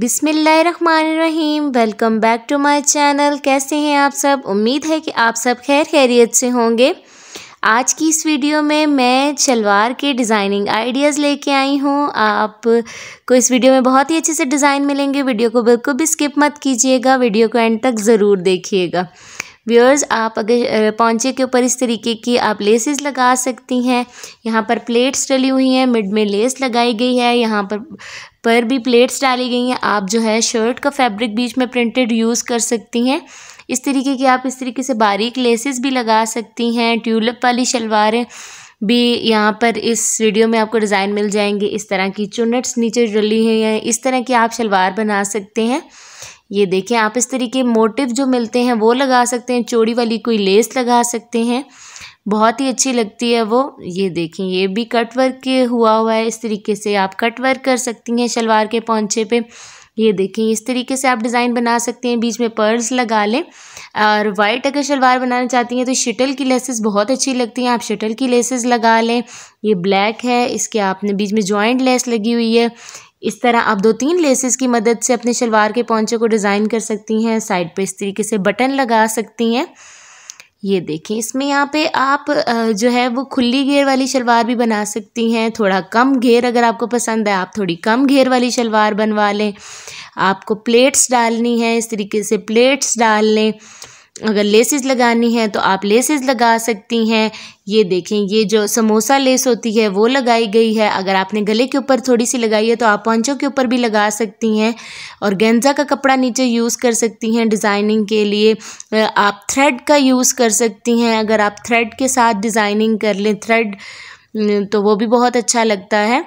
बिसमीम welcome back to my channel कैसे हैं आप सब उम्मीद है कि आप सब खैर खैरियत से होंगे आज की इस वीडियो में मैं शलवार के डिज़ाइनिंग आइडियाज़ लेके आई हूँ आपको इस वीडियो में बहुत ही अच्छे से डिज़ाइन मिलेंगे वीडियो को बिल्कुल भी स्किप मत कीजिएगा वीडियो को एंड तक ज़रूर देखिएगा व्यूअर्स आप अगर पौचे के ऊपर इस तरीके की आप लेसेस लगा सकती हैं यहाँ पर प्लेट्स डली हुई हैं मिड में लेस लगाई गई है यहाँ पर पर भी प्लेट्स डाली गई हैं आप जो है शर्ट का फैब्रिक बीच में प्रिंटेड यूज़ कर सकती हैं इस तरीके की आप इस तरीके से बारीक लेसेस भी लगा सकती हैं ट्यूलप वाली शलवारें भी यहाँ पर इस वीडियो में आपको डिज़ाइन मिल जाएंगे इस तरह की चुनट्स नीचे डली हुई हैं इस तरह की आप शलवार बना सकते हैं ये देखें आप इस तरीके मोटिव जो मिलते हैं वो लगा सकते हैं चोड़ी वाली कोई लेस लगा सकते हैं बहुत ही अच्छी लगती है वो ये देखें ये भी कट वर्क हुआ हुआ है इस तरीके से आप कट वर्क कर सकती हैं शलवार के पौछे पे ये देखें इस तरीके से आप डिज़ाइन बना सकते हैं बीच में पर्ल्स लगा लें और वाइट अगर शलवार बनाना चाहती हैं तो शटल की लेसेस बहुत अच्छी लगती हैं आप शटल की लेसेस लगा लें ये ब्लैक है इसके आपने बीच में जॉइंट लेस लगी हुई है इस तरह आप दो तीन लेसेस की मदद से अपने शलवार के पौचे को डिज़ाइन कर सकती हैं साइड पे इस तरीके से बटन लगा सकती हैं ये देखें इसमें यहाँ पे आप जो है वो खुली घेर वाली शलवार भी बना सकती हैं थोड़ा कम घेर अगर आपको पसंद है आप थोड़ी कम घेर वाली शलवार बनवा लें आपको प्लेट्स डालनी है इस तरीके से प्लेट्स डाल लें अगर लेसेस लगानी है तो आप लेसेस लगा सकती हैं ये देखें ये जो समोसा लेस होती है वो लगाई गई है अगर आपने गले के ऊपर थोड़ी सी लगाई है तो आप पंचों के ऊपर भी लगा सकती हैं और गेंजा का कपड़ा नीचे यूज़ कर सकती हैं डिज़ाइनिंग के लिए आप थ्रेड का यूज़ कर सकती हैं अगर आप थ्रेड के साथ डिज़ाइनिंग कर लें थ्रेड तो वो भी बहुत अच्छा लगता है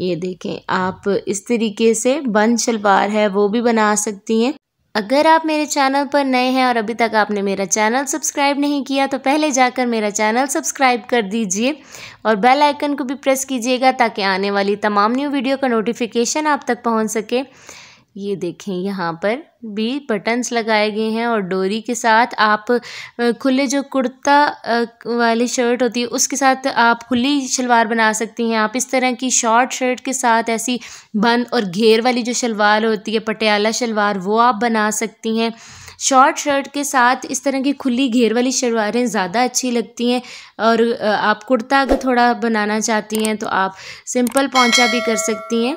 ये देखें आप इस तरीके से बंद शलवार है वो भी बना सकती हैं अगर आप मेरे चैनल पर नए हैं और अभी तक आपने मेरा चैनल सब्सक्राइब नहीं किया तो पहले जाकर मेरा चैनल सब्सक्राइब कर दीजिए और बेल आइकन को भी प्रेस कीजिएगा ताकि आने वाली तमाम न्यू वीडियो का नोटिफिकेशन आप तक पहुंच सके ये देखें यहाँ पर भी बटन्स लगाए गए हैं और डोरी के साथ आप खुले जो कुर्ता वाली शर्ट होती है उसके साथ आप खुली शलवार बना सकती हैं आप इस तरह की शॉर्ट शर्ट के साथ ऐसी बंद और घेर वाली जो शलवार होती है पटियाला शलवार वो आप बना सकती हैं शॉर्ट शर्ट के साथ इस तरह की खुली घेर वाली शलवारें ज़्यादा अच्छी लगती हैं और आप कुर्ता अगर थोड़ा बनाना चाहती हैं तो आप सिंपल पहुँचा भी कर सकती हैं